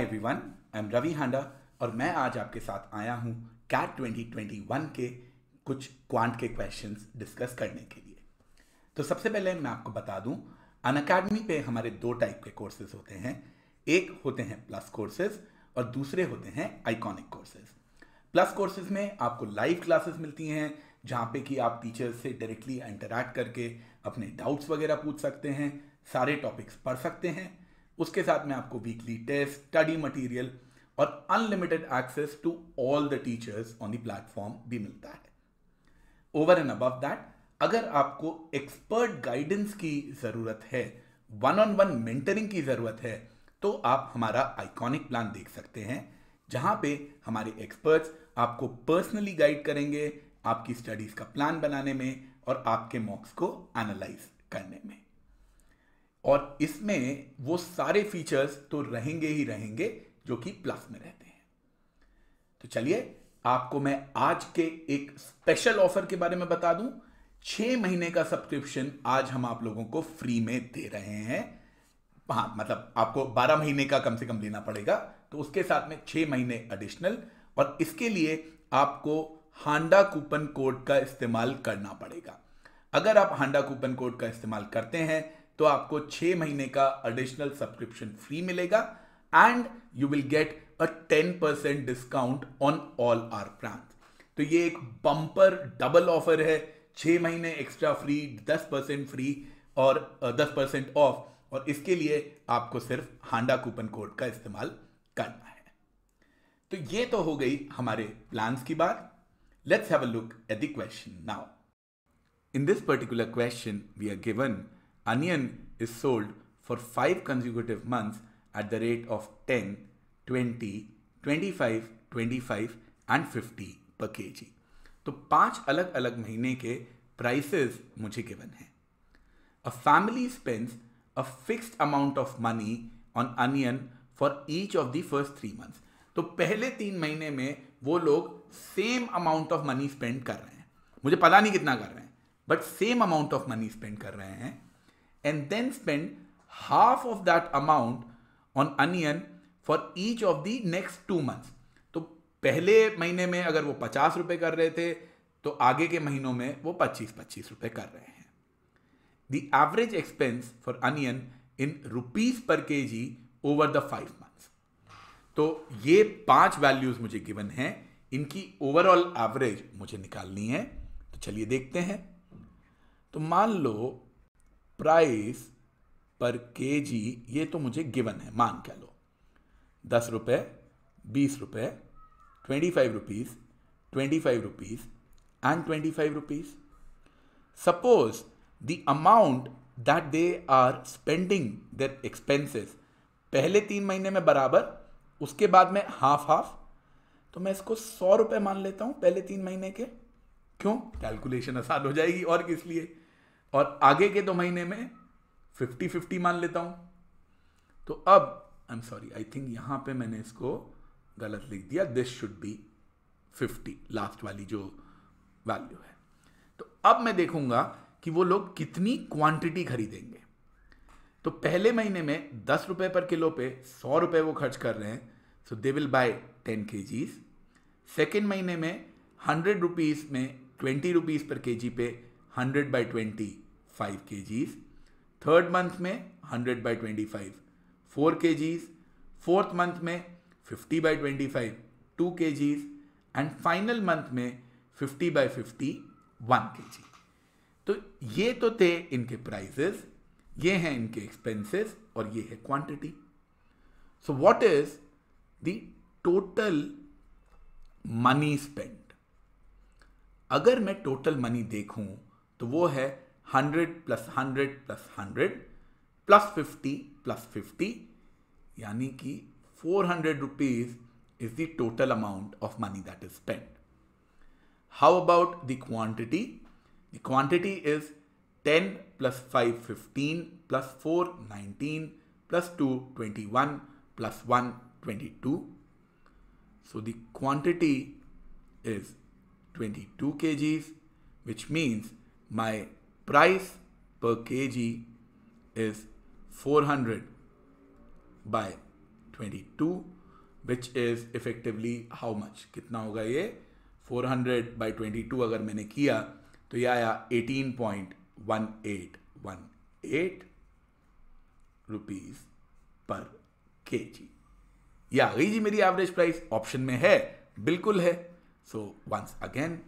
every everyone I am Ravi Handa और मैं आज आपके साथ आया हूँ कैट 2021 के कुछ क्वांट के क्वेश्चंस डिस्कस करने के लिए तो सबसे पहले मैं आपको बता दूं अन अकेडमी पे हमारे दो टाइप के कोर्सेज होते हैं एक होते हैं प्लस कोर्सेज और दूसरे होते हैं आइकॉनिक कोर्सेज प्लस कोर्सेज में आपको लाइव क्लासेस मिलती हैं जहाँ पे कि आप टीचर्स से डायरेक्टली इंटरेक्ट करके अपने डाउट्स वगैरह पूछ सकते हैं सारे टॉपिक्स पढ़ सकते हैं उसके साथ में आपको वीकली टेस्ट स्टडी मटेरियल और unlimited access to all the teachers on the platform भी मिलता है ओवर एंड अबव दैट अगर आपको एक्सपर्ट गाइडेंस की ज़रूरत है वन ऑन वन मेंटरिंग की ज़रूरत है तो आप हमारा आइकॉनिक प्लान देख सकते हैं जहां पे हमारे एक्सपर्ट्स आपको पर्सनली गाइड करेंगे आपकी स्टडीज़ का प्लान बनाने में और आपके मॉक्स को एनालाइज करने में और इसमें वो सारे फीचर्स तो रहेंगे ही रहेंगे जो कि प्लस में रहते हैं तो चलिए आपको मैं आज के एक स्पेशल ऑफर के बारे में बता दूं छह महीने का सब्सक्रिप्शन आज हम आप लोगों को फ्री में दे रहे हैं हाँ मतलब आपको बारह महीने का कम से कम लेना पड़ेगा तो उसके साथ में छह महीने एडिशनल और इसके लिए आपको हांडा कूपन कोड का इस्तेमाल करना पड़ेगा अगर आप हांडा कूपन कोड का इस्तेमाल करते हैं तो आपको छह महीने का एडिशनल सब्सक्रिप्शन फ्री मिलेगा and you will get a ten percent discount on all our plan तो ये एक बम्पर डबल ऑफर है छह महीने एक्स्ट्रा फ्री दस परसेंट फ्री और दस परसेंट ऑफ और इसके लिए आपको सिर्फ हांडा कूपन कोड का इस्तेमाल करना है तो ये तो हो गई हमारे प्लान्स की बात let's have a look at the question now in this particular question we are given Onion is sold for 5 consecutive months at the rate of 10, 20, 25, 25 and 50 per K G तो पांच अलग अलग महीने के प्राइसेस मुझे given हैं a family spends a fixed amount of money on onion for each of the first three months तो पहले तीन महीने में वो लोग same amount of money spend कर रहे हैं मुझे पता नहीं कितना कर रहे हैं but same amount of money spend कर रहे हैं and then spend half of that amount on onion for each of the next two months तो पहले महीने में अगर वो पचास रुपये कर रहे थे तो आगे के महीनों में वो पच्चीस पच्चीस रुपये कर रहे हैं the average expense for onion in rupees per K G over the five months तो ये पांच वैल्यूज मुझे गिवन है इनकी ओवरऑल एवरेज मुझे निकालनी है तो चलिए देखते हैं तो मान लो प्राइस पर के जी ये तो मुझे गिवन है मान क्या लो दस रुपये बीस रुपये twenty five rupees twenty five rupees and twenty five rupees suppose the amount that they are spending their expenses पहले तीन महीने में बराबर उसके बाद में हाफ हाफ तो मैं इसको सौ रुपये मान लेता हूँ पहले तीन महीने के क्यों कैलकुलेशन आसान हो जाएगी और किस लिए और आगे के दो महीने में फिफ्टी फिफ्टी मान लेता हूं तो अब I am sorry I think यहां पे मैंने इसको गलत लिख दिया this should be fifty last वाली जो वैल्यू है तो अब मैं देखूंगा कि वो लोग कितनी क्वांटिटी खरीदेंगे तो पहले महीने में दस रुपये पर किलो पे सौ रुपये वो खर्च कर रहे हैं so they will buy ten K Gs second महीने में हंड्रेड रुपीज़ में twenty rupees per K G पे hundred by twenty five K Gs third month में hundred by twenty five four K Gs fourth month में fifty by twenty five two K Gs and final month में fifty by fifty one K G तो ये तो थे इनके prices ये हैं इनके एक्सपेंसेस और ये है quantity so what is the total money spend अगर मैं टोटल मनी देखूं तो वो है hundred plus hundred plus hundred plus fifty plus fifty यानी कि four hundred rupees is the total amount of money that is spend how about the quantity the quantity is ten plus five fifteen plus four nineteen plus two twenty one plus one twenty two So the quantity is 22 kgs, which means my price per kg is 400 by 22 which is effectively how much कितना होगा ये 400 by 22 अगर मैंने किया तो ये आया 18.1818 rupees पर केजी ये आ गई जी मेरी एवरेज प्राइस ऑप्शन में है बिल्कुल है सो वंस अगेन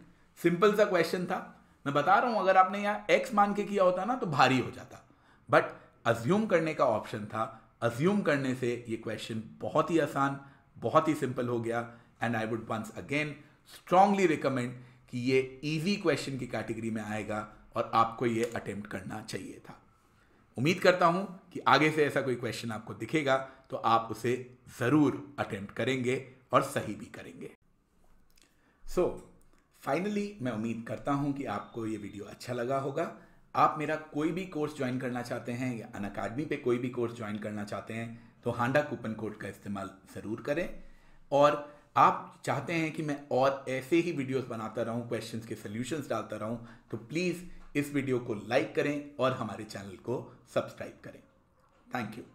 सिंपल सा क्वेश्चन था मैं बता रहा हूँ अगर आपने यहाँ एक्स मान के किया होता ना तो भारी हो जाता बट अज्यूम करने का ऑप्शन था अज्यूम करने से ये क्वेश्चन बहुत ही आसान बहुत ही सिंपल हो गया and I would once again strongly recommend कि ये इजी क्वेश्चन की कैटेगरी में आएगा और आपको ये अटेम्प्ट करना चाहिए था उम्मीद करता हूं कि आगे से ऐसा कोई क्वेश्चन आपको दिखेगा तो आप उसे ज़रूर अटेम्प्ट करेंगे और सही भी करेंगे सो so, फाइनली मैं उम्मीद करता हूँ कि आपको ये वीडियो अच्छा लगा होगा आप मेरा कोई भी कोर्स ज्वाइन करना चाहते हैं या अन अकाडमी पर कोई भी कोर्स ज्वाइन करना चाहते हैं तो हांडा कूपन कोड का इस्तेमाल ज़रूर करें और आप चाहते हैं कि मैं और ऐसे ही वीडियोस बनाता रहूं क्वेश्चन के सॉल्यूशंस डालता रहूं तो प्लीज़ इस वीडियो को लाइक करें और हमारे चैनल को सब्सक्राइब करें थैंक यू